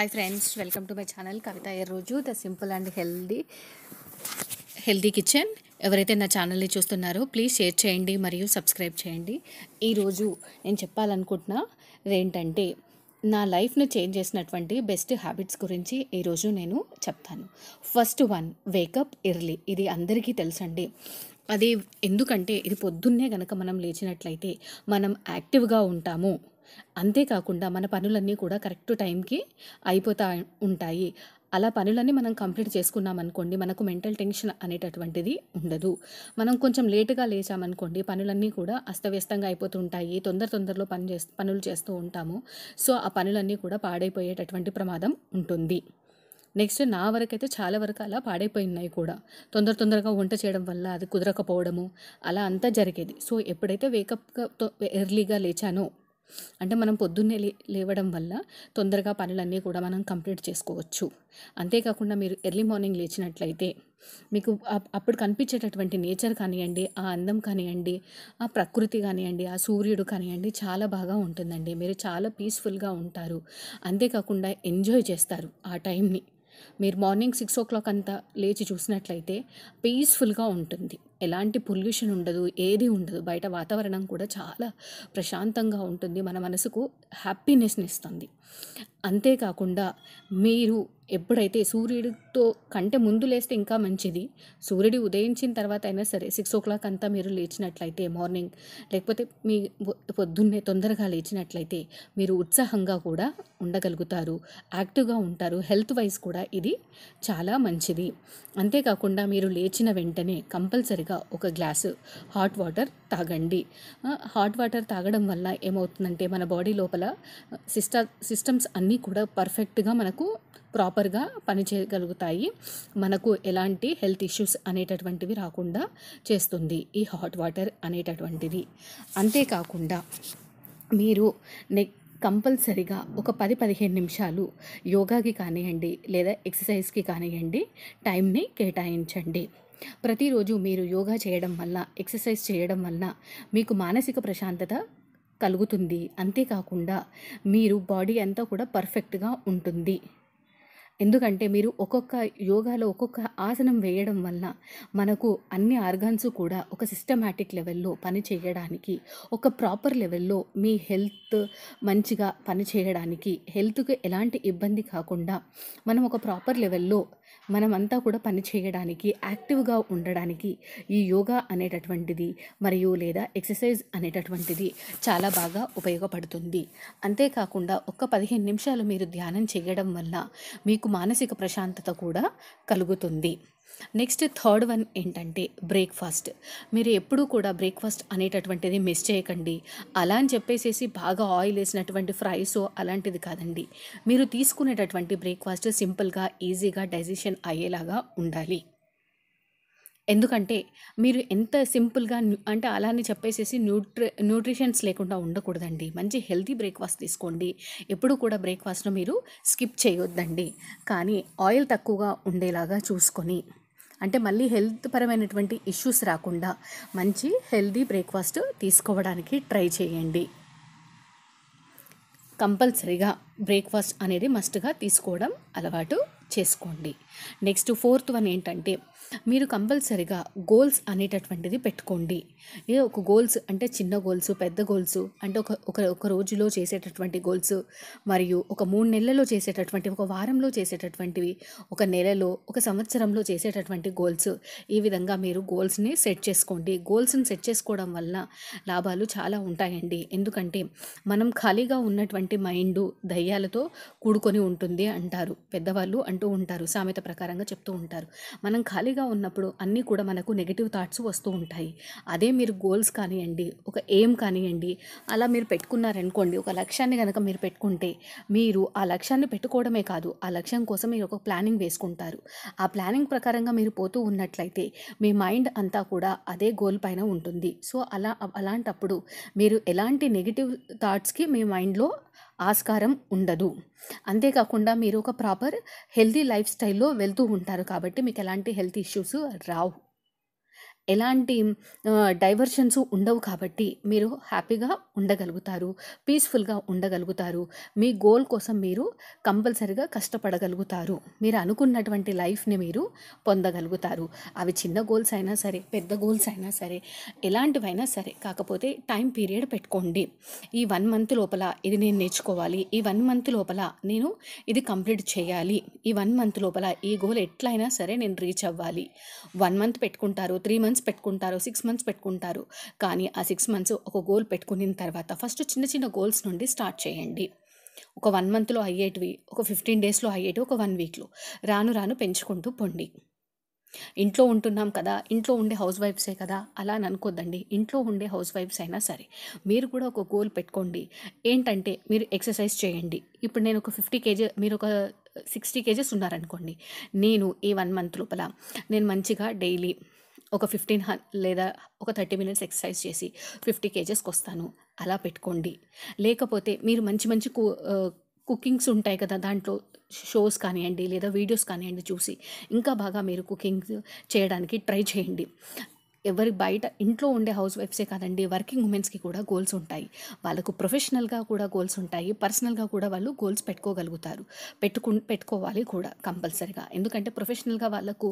hi friends welcome to my channel Kavitha ఏ రోజు the simple and healthy healthy kitchen ఎవరైతే నా ఛానల్ని చూస్తున్నారో ప్లీజ్ షేర్ చేయండి మరియు సబ్స్క్రైబ్ చేయండి ఈరోజు నేను చెప్పాలనుకుంటున్న ఏంటంటే నా లైఫ్ను చేంజ్ చేసినటువంటి బెస్ట్ హ్యాబిట్స్ గురించి ఈరోజు నేను చెప్తాను ఫస్ట్ వన్ వేకప్ ఎర్లీ ఇది అందరికీ తెలుసండి అది ఎందుకంటే ఇది పొద్దున్నే కనుక మనం లేచినట్లయితే మనం యాక్టివ్గా ఉంటాము అంతేకాకుండా మన పనులన్నీ కూడా కరెక్ట్ టైంకి అయిపోతా ఉంటాయి అలా పనులన్నీ మనం కంప్లీట్ చేసుకున్నాం అనుకోండి మనకు మెంటల్ టెన్షన్ అనేటటువంటిది ఉండదు మనం కొంచెం లేటుగా లేచామనుకోండి పనులన్నీ కూడా అస్తవ్యస్తంగా అయిపోతూ ఉంటాయి తొందర తొందరలో పని చేస్తూ పనులు చేస్తూ ఉంటాము సో ఆ పనులన్నీ కూడా పాడైపోయేటటువంటి ప్రమాదం ఉంటుంది నెక్స్ట్ నా వరకైతే చాలా వరకు అలా పాడైపోయినాయి కూడా తొందర తొందరగా వంట చేయడం వల్ల అది కుదరకపోవడము అలా అంతా జరిగేది సో ఎప్పుడైతే వేకప్గా ఎర్లీగా లేచానో అంటే మనం పొద్దున్నే లే లేవడం వల్ల తొందరగా పనులన్నీ కూడా మనం కంప్లీట్ చేసుకోవచ్చు అంతేకాకుండా మీరు ఎర్లీ మార్నింగ్ లేచినట్లయితే మీకు అప్పుడు కనిపించేటటువంటి నేచర్ కానివ్వండి ఆ అందం కానివ్వండి ఆ ప్రకృతి కానివ్వండి ఆ సూర్యుడు కానివ్వండి చాలా బాగా ఉంటుందండి మీరు చాలా పీస్ఫుల్గా ఉంటారు అంతేకాకుండా ఎంజాయ్ చేస్తారు ఆ టైంని మీరు మార్నింగ్ సిక్స్ ఓ క్లాక్ అంతా లేచి చూసినట్లయితే పీస్ఫుల్గా ఉంటుంది ఎలాంటి పొల్యూషన్ ఉండదు ఏది ఉండదు బయట వాతావరణం కూడా చాలా ప్రశాంతంగా ఉంటుంది మన మనసుకు హ్యాపీనెస్ని ఇస్తుంది అంతేకాకుండా మీరు ఎప్పుడైతే సూర్యుడితో కంటే ముందు లేస్తే ఇంకా మంచిది సూర్యుడు ఉదయించిన తర్వాత అయినా సరే సిక్స్ ఓ క్లాక్ అంతా మీరు లేచినట్లయితే మార్నింగ్ లేకపోతే మీ పొద్దున్నే తొందరగా లేచినట్లయితే మీరు ఉత్సాహంగా కూడా ఉండగలుగుతారు యాక్టివ్గా ఉంటారు హెల్త్ వైజ్ కూడా ఇది చాలా మంచిది అంతేకాకుండా మీరు లేచిన వెంటనే కంపల్సరిగా ఒక గ్లాసు హాట్ వాటర్ తాగండి హాట్ వాటర్ తాగడం వల్ల ఏమవుతుందంటే మన బాడీ లోపల సిస్టా సిస్టమ్స్ అన్ని అన్నీ కూడా పర్ఫెక్ట్గా మనకు ప్రాపర్గా పనిచేయగలుగుతాయి మనకు ఎలాంటి హెల్త్ ఇష్యూస్ అనేటటువంటివి రాకుండా చేస్తుంది ఈ హాట్ వాటర్ అనేటటువంటిది అంతేకాకుండా మీరు నెక్ కంపల్సరిగా ఒక పది పదిహేను నిమిషాలు యోగాకి కానివ్వండి లేదా ఎక్సర్సైజ్కి కానివ్వండి టైంని కేటాయించండి ప్రతిరోజు మీరు యోగా చేయడం వల్ల ఎక్సర్సైజ్ చేయడం వల్ల మీకు మానసిక ప్రశాంతత కలుగుతుంది అంతేకాకుండా మీరు బాడీ అంతా కూడా పర్ఫెక్ట్గా ఉంటుంది ఎందుకంటే మీరు ఒక్కొక్క యోగాలో ఒక్కొక్క ఆసనం వేయడం వల్ల మనకు అన్ని ఆర్గాన్స్ కూడా ఒక సిస్టమాటిక్ లెవెల్లో పని చేయడానికి ఒక ప్రాపర్ లెవెల్లో మీ హెల్త్ మంచిగా పని చేయడానికి హెల్త్కి ఎలాంటి ఇబ్బంది కాకుండా మనం ఒక ప్రాపర్ లెవెల్లో మనమంతా కూడా పని చేయడానికి యాక్టివ్గా ఉండడానికి ఈ యోగా అనేటటువంటిది మరియు లేదా ఎక్సర్సైజ్ అనేటటువంటిది చాలా బాగా ఉపయోగపడుతుంది అంతేకాకుండా ఒక్క పదిహేను నిమిషాలు మీరు ధ్యానం చేయడం వల్ల మీకు మానసిక ప్రశాంతత కూడా కలుగుతుంది నెక్స్ట్ థర్డ్ వన్ ఏంటంటే బ్రేక్ఫాస్ట్ మీరు ఎప్పుడూ కూడా బ్రేక్ఫాస్ట్ అనేటటువంటిది మిస్ చేయకండి అలా అని చెప్పేసేసి బాగా ఆయిల్ వేసినటువంటి ఫ్రైస్ అలాంటిది కాదండి మీరు తీసుకునేటటువంటి బ్రేక్ఫాస్ట్ సింపుల్గా ఈజీగా డైజెషన్ అయ్యేలాగా ఉండాలి ఎందుకంటే మీరు ఎంత సింపుల్గా అంటే అలానే చెప్పేసేసి న్యూట్రి న్యూట్రిషన్స్ లేకుండా ఉండకూడదండి మంచి హెల్తీ బ్రేక్ఫాస్ట్ తీసుకోండి ఎప్పుడు కూడా బ్రేక్ఫాస్ట్ను మీరు స్కిప్ చేయొద్దండి కానీ ఆయిల్ తక్కువగా ఉండేలాగా చూసుకొని అంటే మళ్ళీ హెల్త్ పరమైనటువంటి ఇష్యూస్ రాకుండా మంచి హెల్దీ బ్రేక్ఫాస్ట్ తీసుకోవడానికి ట్రై చేయండి కంపల్సరీగా బ్రేక్ఫాస్ట్ అనేది మస్ట్గా తీసుకోవడం అలవాటు చేసుకోండి నెక్స్ట్ ఫోర్త్ వన్ ఏంటంటే మీరు కంపల్సరిగా గోల్స్ అనేటటువంటిది పెట్టుకోండి ఒక గోల్స్ అంటే చిన్న గోల్స్ పెద్ద గోల్స్ అంటే ఒక ఒక రోజులో చేసేటటువంటి గోల్స్ మరియు ఒక మూడు నెలల్లో చేసేటటువంటి ఒక వారంలో చేసేటటువంటివి ఒక నెలలో ఒక సంవత్సరంలో చేసేటటువంటి గోల్స్ ఈ విధంగా మీరు గోల్స్ని సెట్ చేసుకోండి గోల్స్ని సెట్ చేసుకోవడం వల్ల లాభాలు చాలా ఉంటాయండి ఎందుకంటే మనం ఖాళీగా ఉన్నటువంటి మైండ్ దయ్యాలతో కూడుకొని ఉంటుంది అంటారు పెద్దవాళ్ళు అంటూ ఉంటారు సామెత ప్రకారంగా చెప్తూ ఉంటారు మనం ఖాళీ హ్యాపీగా ఉన్నప్పుడు అన్నీ కూడా మనకు నెగిటివ్ థాట్స్ వస్తూ ఉంటాయి అదే మీరు గోల్స్ కానివ్వండి ఒక ఎయిమ్ కానివ్వండి అలా మీరు పెట్టుకున్నారనుకోండి ఒక లక్ష్యాన్ని కనుక మీరు పెట్టుకుంటే మీరు ఆ లక్ష్యాన్ని పెట్టుకోవడమే కాదు ఆ లక్ష్యం కోసం మీరు ఒక ప్లానింగ్ వేసుకుంటారు ఆ ప్లానింగ్ ప్రకారంగా మీరు పోతూ ఉన్నట్లయితే మీ మైండ్ అంతా కూడా అదే గోల్ పైన ఉంటుంది సో అలా అలాంటప్పుడు మీరు ఎలాంటి నెగిటివ్ థాట్స్కి మీ మైండ్లో ఆస్కారం ఉండదు అంతేకాకుండా మీరు ఒక ప్రాపర్ హెల్తీ లైఫ్ స్టైల్లో వెళ్తూ ఉంటారు కాబట్టి మీకు ఎలాంటి హెల్త్ ఇష్యూస్ రావు ఎలాంటి డైవర్షన్స్ ఉండవు కాబట్టి మీరు హ్యాపీగా ఉండగలుగుతారు పీస్ఫుల్గా ఉండగలుగుతారు మీ గోల్ కోసం మీరు కంపల్సరిగా కష్టపడగలుగుతారు మీరు అనుకున్నటువంటి లైఫ్ని మీరు పొందగలుగుతారు అవి చిన్న గోల్స్ అయినా సరే పెద్ద గోల్స్ అయినా సరే ఎలాంటివైనా సరే కాకపోతే టైం పీరియడ్ పెట్టుకోండి ఈ వన్ మంత్ లోపల ఇది నేను నేర్చుకోవాలి ఈ వన్ మంత్ లోపల నేను ఇది కంప్లీట్ చేయాలి ఈ వన్ మంత్ లోపల ఈ గోల్ ఎట్లయినా సరే నేను రీచ్ అవ్వాలి వన్ మంత్ పెట్టుకుంటారు త్రీ మంత్స్ మంత్స్ పెట్టుకుంటారు సిక్స్ మంత్స్ పెట్టుకుంటారు కానీ ఆ సిక్స్ మంత్స్ ఒక గోల్ పెట్టుకున్న తర్వాత ఫస్ట్ చిన్న చిన్న గోల్స్ నుండి స్టార్ట్ చేయండి ఒక వన్ మంత్లో అయ్యేటివి ఒక ఫిఫ్టీన్ డేస్లో అయ్యేటివి ఒక వన్ వీక్లో రాను రాను పెంచుకుంటూ పొండి ఇంట్లో ఉంటున్నాం కదా ఇంట్లో ఉండే హౌస్ వైఫ్సే కదా అలా అని అనుకోద్దండి ఇంట్లో ఉండే హౌస్ వైఫ్స్ అయినా సరే మీరు కూడా ఒక గోల్ పెట్టుకోండి ఏంటంటే మీరు ఎక్సర్సైజ్ చేయండి ఇప్పుడు నేను ఒక ఫిఫ్టీ కేజీ మీరు ఒక సిక్స్టీ కేజెస్ ఉన్నారనుకోండి నేను ఈ వన్ మంత్ లోపల నేను మంచిగా డైలీ ఒక ఫిఫ్టీన్ లేదా ఒక థర్టీ మినిట్స్ ఎక్సర్సైజ్ చేసి ఫిఫ్టీ కేజెస్కి వస్తాను అలా పెట్టుకోండి లేకపోతే మీరు మంచి మంచి కు కుకింగ్స్ ఉంటాయి కదా దాంట్లో షోస్ కానివ్వండి లేదా వీడియోస్ కానివ్వండి చూసి ఇంకా బాగా మీరు కుకింగ్ చేయడానికి ట్రై చేయండి ఎవరి బయట ఇంట్లో ఉండే హౌస్ వైఫ్సే కాదండి వర్కింగ్ ఉమెన్స్కి కూడా గోల్స్ ఉంటాయి వాళ్ళకు ప్రొఫెషనల్గా కూడా గోల్స్ ఉంటాయి పర్సనల్గా కూడా వాళ్ళు గోల్స్ పెట్టుకోగలుగుతారు పెట్టుకు పెట్టుకోవాలి కూడా కంపల్సరిగా ఎందుకంటే ప్రొఫెషనల్గా వాళ్ళకు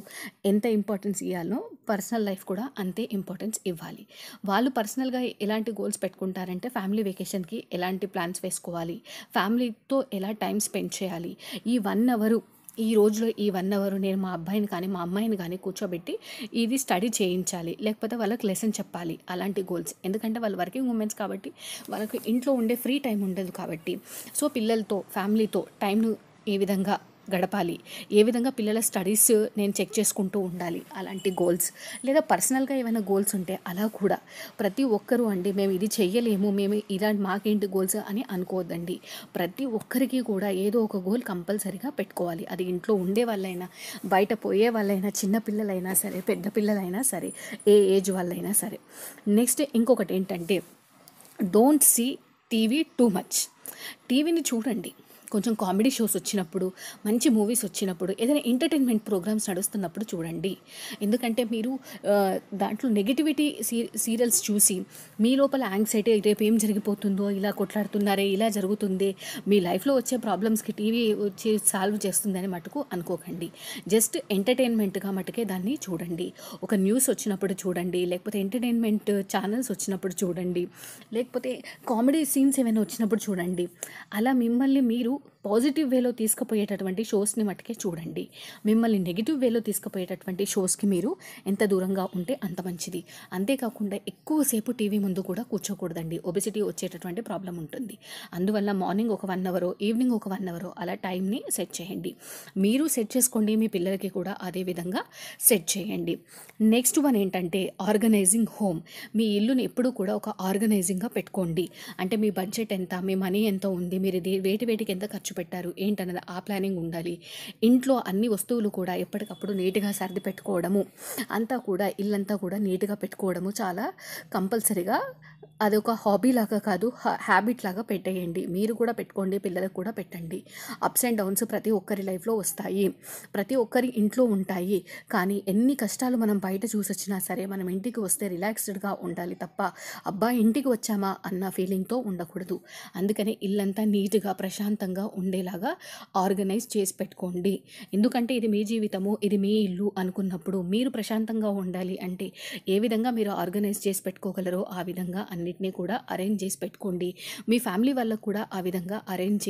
ఎంత ఇంపార్టెన్స్ ఇవ్వాలో పర్సనల్ లైఫ్ కూడా అంతే ఇంపార్టెన్స్ ఇవ్వాలి వాళ్ళు పర్సనల్గా ఎలాంటి గోల్స్ పెట్టుకుంటారంటే ఫ్యామిలీ వెకేషన్కి ఎలాంటి ప్లాన్స్ వేసుకోవాలి ఫ్యామిలీతో ఎలా టైం స్పెండ్ చేయాలి ఈ వన్ అవరు ఈ రోజులో ఈ వన్ అవర్ నేను మా అబ్బాయిని కానీ మా అమ్మాయిని కానీ కూర్చోబెట్టి ఇది స్టడీ చేయించాలి లేకపోతే వాళ్ళకి లెసన్ చెప్పాలి అలాంటి గోల్స్ ఎందుకంటే వాళ్ళు వర్కింగ్ ఉమెన్స్ కాబట్టి వాళ్ళకి ఇంట్లో ఉండే ఫ్రీ టైం ఉండదు కాబట్టి సో పిల్లలతో ఫ్యామిలీతో టైంను ఏ విధంగా గడపాలి ఏ విధంగా పిల్లల స్టడీస్ నేను చెక్ చేసుకుంటూ ఉండాలి అలాంటి గోల్స్ లేదా పర్సనల్గా ఏమైనా గోల్స్ ఉంటే అలా కూడా ప్రతి ఒక్కరూ అండి మేము ఇది చెయ్యలేము మేము ఇలాంటి మాకేంటి గోల్స్ అని అనుకోవద్దండి ప్రతి ఒక్కరికి కూడా ఏదో ఒక గోల్ కంపల్సరీగా పెట్టుకోవాలి అది ఇంట్లో ఉండే వాళ్ళైనా బయట పోయే వాళ్ళైనా చిన్న పిల్లలైనా సరే పెద్ద పిల్లలైనా సరే ఏ ఏజ్ వాళ్ళైనా సరే నెక్స్ట్ ఇంకొకటి ఏంటంటే don't see TV too much టీవీని చూడండి కొంచెం కామెడీ షోస్ వచ్చినప్పుడు మంచి మూవీస్ వచ్చినప్పుడు ఏదైనా ఎంటర్టైన్మెంట్ ప్రోగ్రామ్స్ నడుస్తున్నప్పుడు చూడండి ఎందుకంటే మీరు దాంట్లో నెగిటివిటీ సీ సీరియల్స్ చూసి మీ లోపల యాంగ్జైటీ రేపు ఏం జరిగిపోతుందో ఇలా కొట్లాడుతున్నారే ఇలా జరుగుతుంది మీ లైఫ్లో వచ్చే ప్రాబ్లమ్స్కి టీవీ వచ్చి సాల్వ్ చేస్తుందని మటుకు అనుకోకండి జస్ట్ ఎంటర్టైన్మెంట్గా మటుకే దాన్ని చూడండి ఒక న్యూస్ వచ్చినప్పుడు చూడండి లేకపోతే ఎంటర్టైన్మెంట్ ఛానల్స్ వచ్చినప్పుడు చూడండి లేకపోతే కామెడీ సీన్స్ ఏమైనా వచ్చినప్పుడు చూడండి అలా మిమ్మల్ని మీరు పాజిటివ్ వేలో తీసుకుపోయేటటువంటి షోస్ని మట్టుకే చూడండి మిమ్మల్ని నెగిటివ్ వేలో తీసుకుపోయేటటువంటి షోస్కి మీరు ఎంత దూరంగా ఉంటే అంత మంచిది అంతేకాకుండా ఎక్కువసేపు టీవీ ముందు కూడా కూర్చోకూడదండి ఒబిసిటీ వచ్చేటటువంటి ప్రాబ్లం ఉంటుంది అందువల్ల మార్నింగ్ ఒక వన్ అవరో ఈవినింగ్ ఒక వన్ అవరో అలా టైంని సెట్ చేయండి మీరు సెట్ చేసుకోండి మీ పిల్లలకి కూడా అదే విధంగా సెట్ చేయండి నెక్స్ట్ వన్ ఏంటంటే ఆర్గనైజింగ్ హోమ్ మీ ఇల్లుని ఎప్పుడూ కూడా ఒక ఆర్గనైజింగ్గా పెట్టుకోండి అంటే మీ బడ్జెట్ ఎంత మీ మనీ ఎంత ఉంది మీరు వేటి వేటికి ఎంత ఖర్చు పెట్టారు ఏంటన్నది ఆ ప్లానింగ్ ఉండాలి ఇంట్లో అన్ని వస్తువులు కూడా ఎప్పటికప్పుడు నీట్గా సర్ది పెట్టుకోవడము అంతా కూడా ఇల్లంతా కూడా నీట్గా పెట్టుకోవడము చాలా కంపల్సరీగా అదొక హాబీ లాగా కాదు హ్యాబిట్ లాగా పెట్టేయండి మీరు కూడా పెట్టుకోండి పిల్లలకు కూడా పెట్టండి అప్స్ అండ్ డౌన్స్ ప్రతి ఒక్కరి లైఫ్లో వస్తాయి ప్రతి ఒక్కరి ఇంట్లో ఉంటాయి కానీ ఎన్ని కష్టాలు మనం బయట చూసొచ్చినా సరే మనం ఇంటికి వస్తే రిలాక్స్డ్గా ఉండాలి తప్ప అబ్బా ఇంటికి వచ్చామా అన్న ఫీలింగ్తో ఉండకూడదు అందుకనే ఇల్లంతా నీట్గా ప్రశాంతంగా ఉండేలాగా ఆర్గనైజ్ చేసి పెట్టుకోండి ఎందుకంటే ఇది మీ జీవితము ఇది మీ ఇల్లు అనుకున్నప్పుడు మీరు ప్రశాంతంగా ఉండాలి అంటే ఏ విధంగా మీరు ఆర్గనైజ్ చేసి పెట్టుకోగలరో ఆ విధంగా అన్ని అన్నిటినీ కూడా అరేంజ్ చేసి పెట్టుకోండి మీ ఫ్యామిలీ వాళ్ళకు కూడా ఆ విధంగా అరేంజ్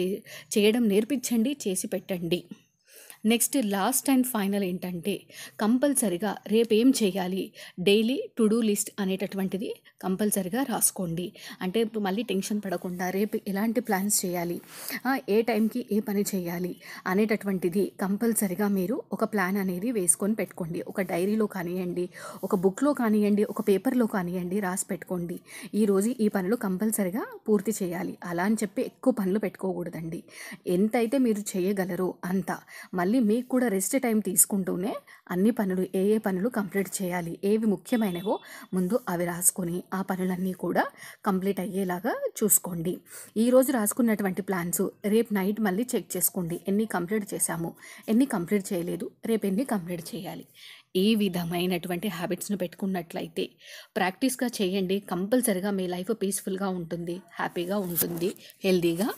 చేయడం నేర్పించండి చేసి పెట్టండి నెక్స్ట్ లాస్ట్ అండ్ ఫైనల్ ఏంటంటే కంపల్సరిగా రేపేం చేయాలి డైలీ టు డూ లిస్ట్ అనేటటువంటిది కంపల్సరిగా రాసుకోండి అంటే ఇప్పుడు మళ్ళీ టెన్షన్ పడకుండా రేపు ఎలాంటి ప్లాన్స్ చేయాలి ఏ టైంకి ఏ పని చేయాలి అనేటటువంటిది కంపల్సరిగా మీరు ఒక ప్లాన్ అనేది వేసుకొని పెట్టుకోండి ఒక డైరీలో కానివ్వండి ఒక బుక్లో కానివ్వండి ఒక పేపర్లో కానివ్వండి రాసి పెట్టుకోండి ఈరోజు ఈ పనులు కంపల్సరిగా పూర్తి చేయాలి అలా అని చెప్పి ఎక్కువ పనులు పెట్టుకోకూడదండి ఎంతైతే మీరు చేయగలరో అంత మళ్ళీ మళ్ళీ మీకు కూడా రెస్ట్ టైం తీసుకుంటూనే అన్ని పనులు ఏ ఏ పనులు కంప్లీట్ చేయాలి ఏవి ముఖ్యమైనవో ముందు అవి రాసుకొని ఆ పనులన్నీ కూడా కంప్లీట్ అయ్యేలాగా చూసుకోండి ఈరోజు రాసుకున్నటువంటి ప్లాన్స్ రేపు నైట్ మళ్ళీ చెక్ చేసుకోండి ఎన్ని కంప్లీట్ చేశాము ఎన్ని కంప్లీట్ చేయలేదు రేపు ఎన్ని కంప్లీట్ చేయాలి ఈ విధమైనటువంటి హ్యాబిట్స్ను పెట్టుకున్నట్లయితే ప్రాక్టీస్గా చేయండి కంపల్సరిగా మీ లైఫ్ పీస్ఫుల్గా ఉంటుంది హ్యాపీగా ఉంటుంది హెల్దీగా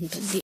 ఉంటుంది